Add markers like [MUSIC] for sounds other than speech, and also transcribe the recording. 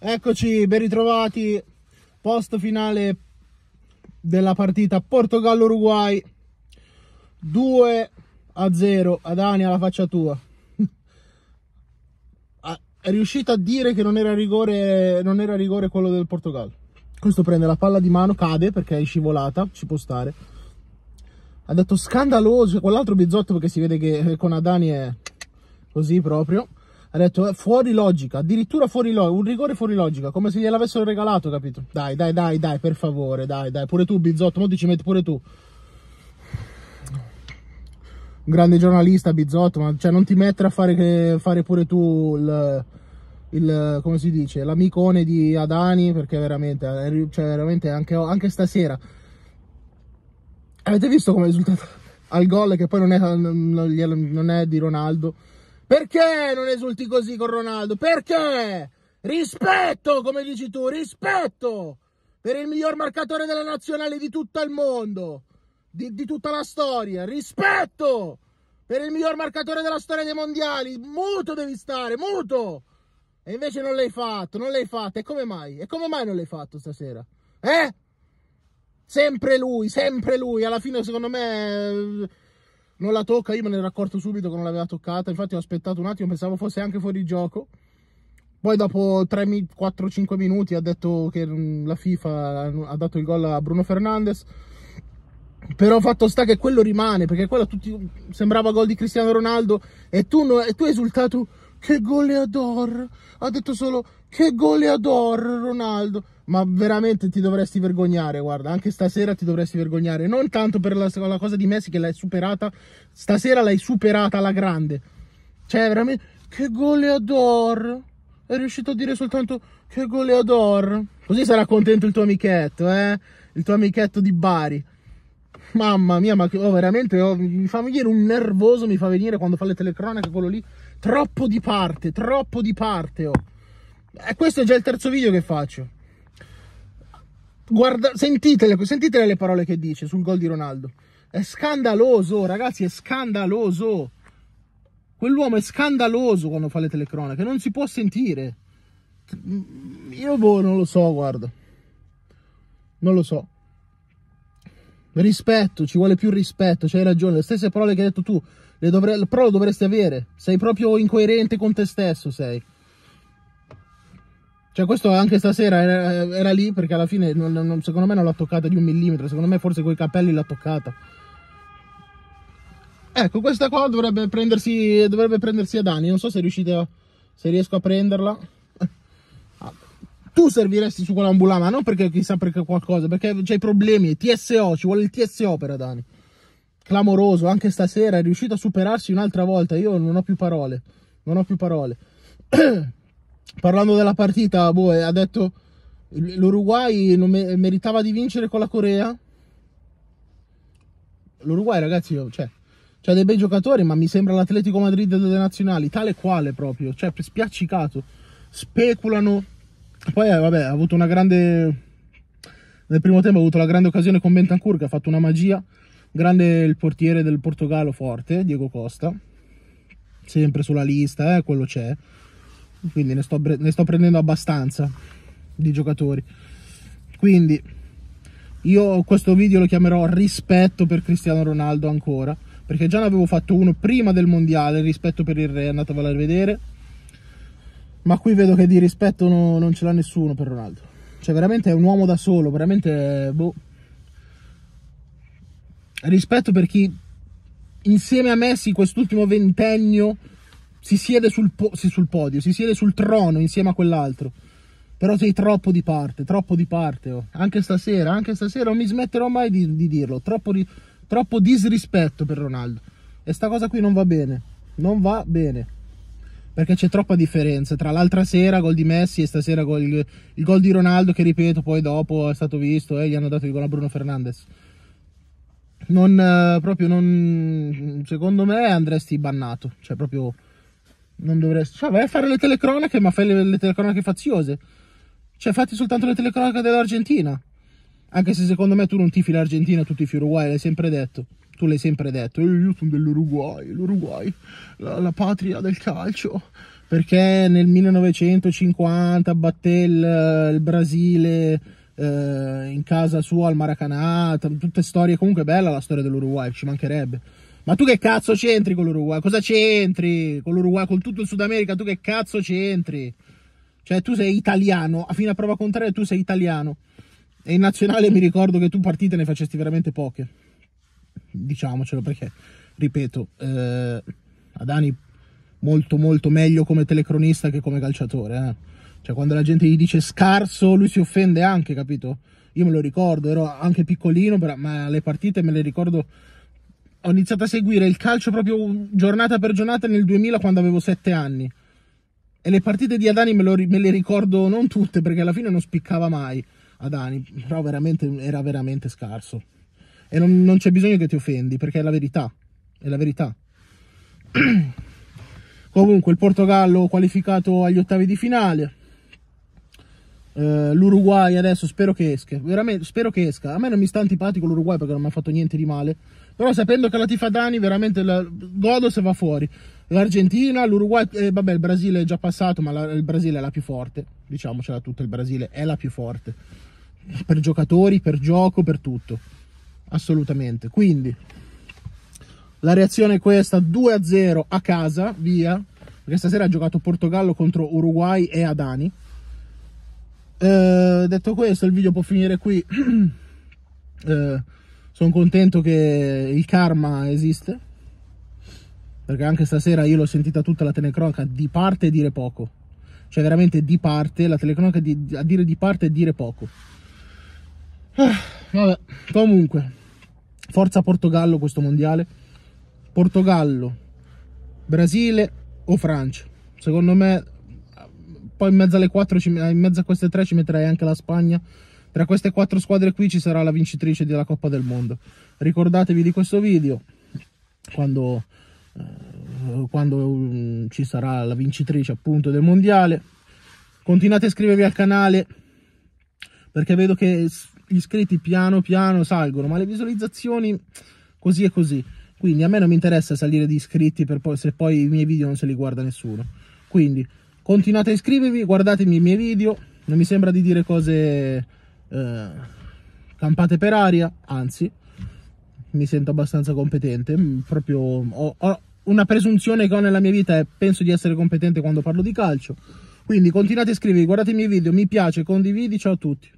Eccoci, ben ritrovati. Posto finale della partita Portogallo-Uruguay. 2 a 0. Adani alla faccia tua. [LAUGHS] Ah, è riuscito a dire che non era, rigore, non era rigore quello del Portogallo. Questo prende la palla di mano, cade perché è scivolata, ci può stare. Ha detto scandaloso, quell'altro bizzotto perché si vede che eh, con Adani è così proprio ha detto eh, fuori logica, addirittura fuori logica, un rigore fuori logica, come se gliel'avessero regalato, capito? Dai, dai, dai, dai, per favore, dai, dai, pure tu Bizzotto, mo ti ci metti pure tu. Un grande giornalista Bizzotto, ma cioè non ti mettere a fare, che, fare pure tu il, il come si dice, l'amicone di Adani, perché veramente, eh, cioè veramente anche, anche stasera. Avete visto come è risultato [LAUGHS] al gol che poi non è, non è di Ronaldo? Perché non esulti così con Ronaldo? Perché? Rispetto, come dici tu, rispetto per il miglior marcatore della nazionale di tutto il mondo, di, di tutta la storia. Rispetto per il miglior marcatore della storia dei mondiali. Muto devi stare, muto. E invece non l'hai fatto, non l'hai fatto. E come mai? E come mai non l'hai fatto stasera? Eh? Sempre lui, sempre lui. Alla fine, secondo me eh, non la tocca, io me ne ero accorto subito che non l'aveva toccata, infatti ho aspettato un attimo, pensavo fosse anche fuori gioco. Poi dopo 4-5 minuti ha detto che mm, la FIFA ha dato il gol a Bruno Fernandes. Però fatto sta che quello rimane, perché quello tutti, sembrava gol di Cristiano Ronaldo e tu, no, e tu hai esultato che goleador, ha detto solo che goleador Ronaldo ma veramente ti dovresti vergognare, guarda, anche stasera ti dovresti vergognare, non tanto per la, la cosa di Messi che l'hai superata, stasera l'hai superata alla grande, cioè veramente, che goleador, è riuscito a dire soltanto che goleador, così sarà contento il tuo amichetto, eh, il tuo amichetto di Bari. Mamma mia, ma oh, veramente oh, mi fa venire un nervoso, mi fa venire quando fa le telecronache quello lì. Troppo di parte, troppo di parte. Oh. E eh, questo è già il terzo video che faccio. Guarda, sentitele, sentitele le parole che dice sul gol di Ronaldo. È scandaloso, ragazzi, è scandaloso. Quell'uomo è scandaloso quando fa le telecronache, non si può sentire. Io boh, non lo so, guarda. Non lo so. Rispetto, ci vuole più rispetto, c'hai ragione. Le stesse parole che hai detto tu, le dovre... però lo dovresti avere. Sei proprio incoerente con te stesso, sei. Cioè, questo anche stasera era, era lì perché alla fine, non, non, secondo me, non l'ha toccata di un millimetro. Secondo me, forse coi capelli l'ha toccata. Ecco, questa qua dovrebbe prendersi, dovrebbe prendersi a danni. Non so se riuscite a. Se riesco a prenderla. Tu serviresti su quell'ambulama, ma non perché chissà perché qualcosa, perché c'hai problemi. TSO, ci vuole il TSO per Adani. Clamoroso, anche stasera è riuscito a superarsi un'altra volta. Io non ho più parole. Non ho più parole. [CLEARS THROAT] parlando della partita, boh, eh, ha detto l'Uruguay non me meritava di vincere con la Corea. L'Uruguay, ragazzi, cioè, c'ha dei bei giocatori, ma mi sembra l'Atletico Madrid delle nazionali, tale quale proprio, cioè spiaccicato. Speculano. Poi, eh, vabbè, ha avuto una grande. Nel primo tempo ha avuto la grande occasione con Bentancur che ha fatto una magia. Grande il portiere del Portogallo forte, Diego Costa. Sempre sulla lista, eh, quello c'è quindi ne sto, ne sto prendendo abbastanza di giocatori. Quindi io questo video lo chiamerò rispetto per Cristiano Ronaldo ancora, perché già ne avevo fatto uno prima del mondiale, rispetto per il re, andatevelo a vedere. Ma qui vedo che di rispetto no, non ce l'ha nessuno per Ronaldo. Cioè veramente è un uomo da solo, veramente boh. Rispetto per chi insieme a Messi quest'ultimo ventennio si siede sul, po sì, sul podio, si siede sul trono insieme a quell'altro. Però sei troppo di parte, troppo di parte. Oh. Anche stasera, anche stasera non mi smetterò mai di, di dirlo. Troppo, di, troppo, disrispetto per Ronaldo. E sta cosa qui non va bene. Non va bene. Perché c'è troppa differenza tra l'altra sera gol di Messi e stasera gol, il gol di Ronaldo che ripeto poi dopo è stato visto e eh, gli hanno dato il gol a Bruno Fernandes. Non, eh, proprio non... Secondo me andresti bannato. Cioè proprio non dovresti... Cioè, vai a fare le telecronache, ma fai le, le telecronache faziose. Cioè, fatti soltanto le telecronache dell'Argentina. Anche se secondo me tu non tifi l'Argentina, tu tifi Uruguay, l'hai sempre detto. Tu l'hai sempre detto, eh, io sono dell'Uruguay, l'Uruguay, la, la patria del calcio perché nel 1950 batté il, il Brasile eh, in casa sua al Maracanã, tutte storie comunque bella la storia dell'Uruguay, ci mancherebbe. Ma tu che cazzo c'entri con l'Uruguay? Cosa c'entri con l'Uruguay, con tutto il Sud America? Tu che cazzo c'entri? Cioè, tu sei italiano, fino a prova contraria tu sei italiano. E in nazionale mi ricordo che tu partite ne facesti veramente poche. Diciamocelo perché, ripeto, eh, Adani molto molto meglio come telecronista che come calciatore. Eh. Cioè, quando la gente gli dice scarso, lui si offende anche, capito? Io me lo ricordo, ero anche piccolino, ma le partite me le ricordo ho iniziato a seguire il calcio proprio giornata per giornata nel 2000 quando avevo 7 anni. E le partite di Adani me, lo, me le ricordo non tutte perché alla fine non spiccava mai Adani, però veramente, era veramente scarso. E non, non c'è bisogno che ti offendi perché è la verità. È la verità. [CLEARS THROAT] Comunque il Portogallo qualificato agli ottavi di finale, Uh, L'Uruguay adesso spero che esca, veramente spero che esca. A me non mi sta antipatico l'Uruguay perché non mi ha fatto niente di male. Però sapendo che la Tifadani veramente la... godo se va fuori. L'Argentina, l'Uruguay, eh, vabbè il Brasile è già passato ma la... il Brasile è la più forte. Diciamocela tutta, il Brasile è la più forte. Per giocatori, per gioco, per tutto. Assolutamente. Quindi la reazione è questa, 2-0 a casa, via. Perché stasera ha giocato Portogallo contro Uruguay e Adani. Eh, detto questo il video può finire qui [CLEARS THROAT] eh, sono contento che il karma esiste perché anche stasera io l'ho sentita tutta la telecronaca di parte e dire poco cioè veramente di parte la telecronaca di, a dire di parte e dire poco ah, vabbè comunque forza Portogallo questo mondiale Portogallo Brasile o Francia secondo me poi in mezzo alle quattro, in mezzo a queste tre ci metterei anche la Spagna. Tra queste quattro squadre qui ci sarà la vincitrice della Coppa del Mondo. Ricordatevi di questo video quando, eh, quando mm, ci sarà la vincitrice appunto del Mondiale. Continuate a iscrivervi al canale perché vedo che gli iscritti piano piano salgono, ma le visualizzazioni così e così. Quindi a me non mi interessa salire di iscritti poi, se poi i miei video non se li guarda nessuno. Quindi continuate a iscrivervi, guardatemi i miei video, non mi sembra di dire cose eh, campate per aria, anzi mi sento abbastanza competente, mm, proprio ho, ho una presunzione che ho nella mia vita e penso di essere competente quando parlo di calcio. Quindi continuate a iscrivervi, guardate i miei video, mi piace, condividi, ciao a tutti.